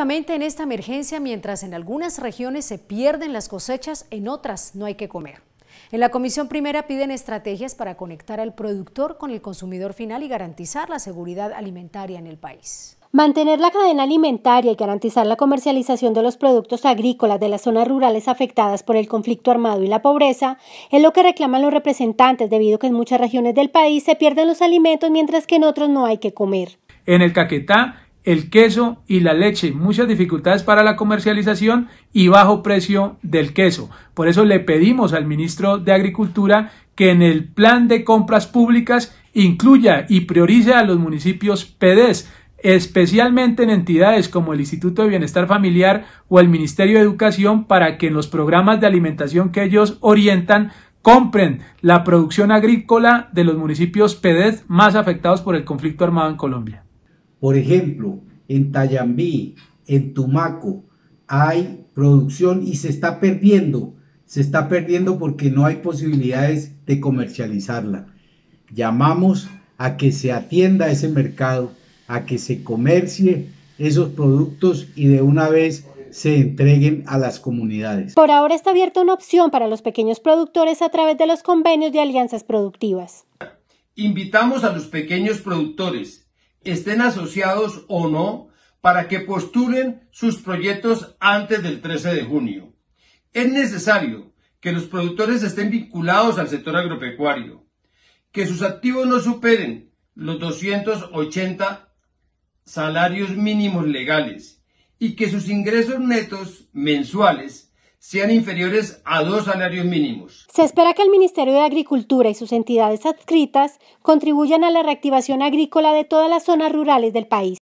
en esta emergencia, mientras en algunas regiones se pierden las cosechas, en otras no hay que comer. En la Comisión Primera piden estrategias para conectar al productor con el consumidor final y garantizar la seguridad alimentaria en el país. Mantener la cadena alimentaria y garantizar la comercialización de los productos agrícolas de las zonas rurales afectadas por el conflicto armado y la pobreza es lo que reclaman los representantes debido a que en muchas regiones del país se pierden los alimentos mientras que en otros no hay que comer. En el Caquetá el queso y la leche, muchas dificultades para la comercialización y bajo precio del queso. Por eso le pedimos al ministro de Agricultura que en el plan de compras públicas incluya y priorice a los municipios PEDES, especialmente en entidades como el Instituto de Bienestar Familiar o el Ministerio de Educación, para que en los programas de alimentación que ellos orientan compren la producción agrícola de los municipios PEDES más afectados por el conflicto armado en Colombia. Por ejemplo, en Tayambí, en Tumaco, hay producción y se está perdiendo. Se está perdiendo porque no hay posibilidades de comercializarla. Llamamos a que se atienda ese mercado, a que se comercie esos productos y de una vez se entreguen a las comunidades. Por ahora está abierta una opción para los pequeños productores a través de los convenios de alianzas productivas. Invitamos a los pequeños productores estén asociados o no, para que postulen sus proyectos antes del 13 de junio. Es necesario que los productores estén vinculados al sector agropecuario, que sus activos no superen los 280 salarios mínimos legales y que sus ingresos netos mensuales sean inferiores a dos salarios mínimos. Se espera que el Ministerio de Agricultura y sus entidades adscritas contribuyan a la reactivación agrícola de todas las zonas rurales del país.